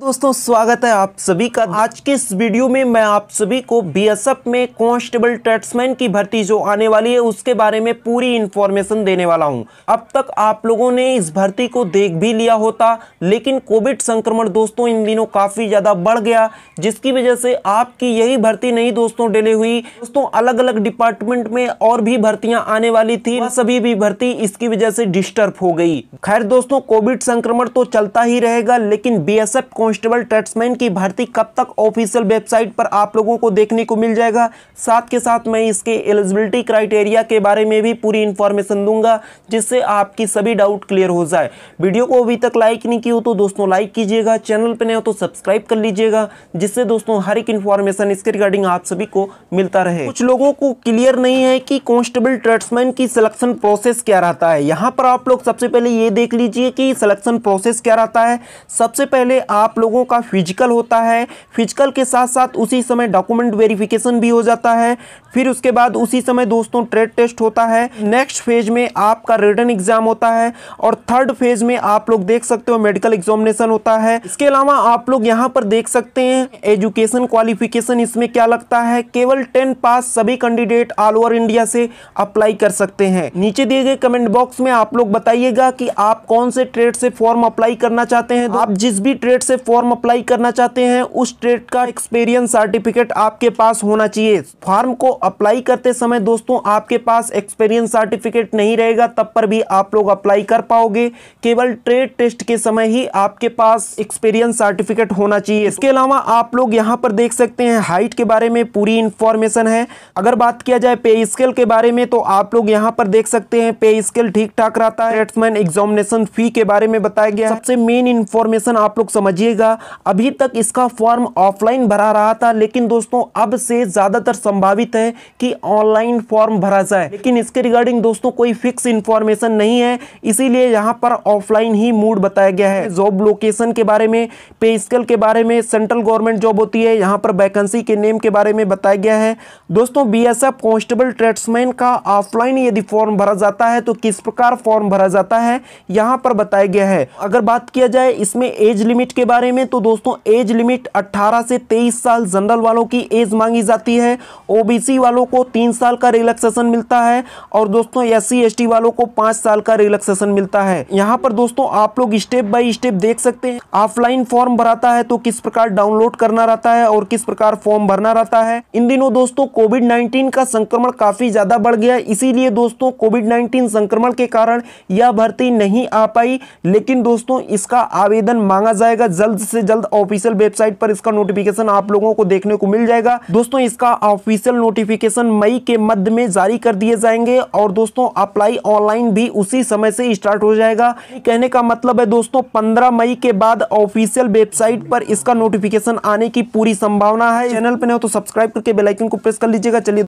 दोस्तों स्वागत है आप सभी का आज के इस वीडियो में मैं आप सभी को बीएसएफ में कांस्टेबल ट्रेड्समैन की भर्ती जो आने वाली है उसके बारे में पूरी इन्फॉर्मेशन देने वाला हूं अब तक आप लोगों ने इस भर्ती को देख भी लिया होता लेकिन कोविड संक्रमण दोस्तों इन दिनों काफ़ी ज़्यादा बढ़ गया जिसकी वजह से आपकी यही भर्ती नहीं दोस्तों डिले हुई दोस्तों अलग अलग डिपार्टमेंट में और भी भर्तियाँ आने वाली थी सभी भी भर्ती इसकी वजह से डिस्टर्ब हो गई खैर दोस्तों कोविड संक्रमण तो चलता ही रहेगा लेकिन बी एस कांस्टेबल ट्रेड्समैन की भर्ती कब तक ऑफिशियल वेबसाइट पर आप लोगों को देखने को मिल जाएगा साथ के साथ मैं इसके एलिजिबिलिटी क्राइटेरिया के बारे में भी पूरी इन्फॉर्मेशन दूंगा जिससे आपकी सभी डाउट क्लियर हो जाए वीडियो को अभी तक लाइक नहीं की हो तो दोस्तों लाइक कीजिएगा चैनल पर नहीं हो तो सब्सक्राइब कर लीजिएगा जिससे दोस्तों हर एक इन्फॉर्मेशन इसके रिगार्डिंग आप सभी को मिलता रहे कुछ लोगों को क्लियर नहीं है कि कॉन्स्टेबल ट्रेड्समैन की सिलेक्शन प्रोसेस क्या रहता है यहाँ पर आप लोग सबसे पहले ये देख लीजिए कि सिलेक्शन प्रोसेस क्या रहता है सबसे पहले आप लोगों का फिजिकल होता है फिजिकल के साथ साथ उसी समय डॉक्यूमेंट वेरिफिकेशन भी हो जाता है फिर उसके बाद उसी समय दोस्तों ट्रेड टेस्ट होता है नेक्स्ट फेज में आपका रिटर्न एग्जाम होता है और थर्ड फेज में आप लोग देख सकते हो मेडिकल एग्जामिनेशन होता है इसके अलावा आप लोग यहाँ पर देख सकते हैं एजुकेशन क्वालिफिकेशन इसमें क्या लगता है केवल टेन पास सभी कैंडिडेट ऑल ओवर इंडिया से अप्लाई कर सकते हैं नीचे दिए गए कमेंट बॉक्स में आप लोग बताइएगा कि आप कौन से ट्रेड से फॉर्म अप्लाई करना चाहते हैं आप जिस भी ट्रेड से फॉर्म अप्लाई करना चाहते हैं उस ट्रेड का एक्सपीरियंस सर्टिफिकेट आपके पास होना चाहिए फॉर्म को अप्लाई करते समय दोस्तों आपके पास एक्सपीरियंस सर्टिफिकेट नहीं रहेगा तब पर भी आप लोग अप्लाई कर पाओगे केवल ट्रेड टेस्ट के समय ही आपके पास एक्सपीरियंस सर्टिफिकेट होना चाहिए इसके अलावा आप लोग यहाँ पर देख सकते हैं हाइट के बारे में पूरी इंफॉर्मेशन है अगर बात किया जाए पे स्केल के बारे में तो आप लोग यहाँ पर देख सकते हैं पे स्केल ठीक ठाक रहता है एग्जामिनेशन फी के बारे में बताया गया सबसे मेन इन्फॉर्मेशन आप लोग समझिए लीजिएगा अभी तक इसका फॉर्म ऑफलाइन भरा रहा था लेकिन दोस्तों अब से ज़्यादातर संभावित है कि ऑनलाइन फॉर्म भरा जाए लेकिन इसके रिगार्डिंग दोस्तों कोई फिक्स इंफॉर्मेशन नहीं है इसीलिए यहाँ पर ऑफलाइन ही मूड बताया गया है जॉब लोकेशन के बारे में पे स्केल के बारे में सेंट्रल गवर्नमेंट जॉब होती है यहाँ पर वैकेंसी के नेम के बारे में बताया गया है दोस्तों बीएसएफ कांस्टेबल ट्रेड्समैन का ऑफलाइन यदि फॉर्म भरा जाता है तो किस प्रकार फॉर्म भरा जाता है यहाँ पर बताया गया है अगर बात किया जाए इसमें एज लिमिट के बारे बारे में तो दोस्तों एज लिमिट 18 से 23 साल जनरल वालों की एज मांगी जाती है ओबीसी वालों को तीन साल का रिलैक्सेशन मिलता है और दोस्तों एस सी वालों को पांच साल का रिलैक्सेशन मिलता है यहाँ पर दोस्तों आप लोग स्टेप बाई स्टेप देख सकते हैं ऑफलाइन फॉर्म भराता है तो किस प्रकार डाउनलोड करना रहता है और किस प्रकार फॉर्म भरना रहता है इन दिनों दोस्तों कोविड नाइन्टीन का संक्रमण काफी ज्यादा बढ़ गया इसीलिए दोस्तों कोविड नाइन्टीन संक्रमण के कारण यह भर्ती नहीं आ पाई लेकिन दोस्तों इसका आवेदन मांगा जाएगा जल्द जल्द से जल्द ऑफिशियल वेबसाइट पर इसका नोटिफिकेशन आप लोगों को देखने को मिल जाएगा दोस्तों इसका ऑफिशियल नोटिफिकेशन मई के मध्य में जारी कर दिए जाएंगे और दोस्तों अप्लाई ऑनलाइन भी उसी समय से स्टार्ट हो जाएगा कहने का मतलब है दोस्तों पंद्रह मई के बाद ऑफिशियल वेबसाइट पर इसका नोटिफिकेशन आने की पूरी संभावना है चैनल पर नहीं हो तो सब्सक्राइब करके बेलाइकन को प्रेस कर लीजिएगा चलिए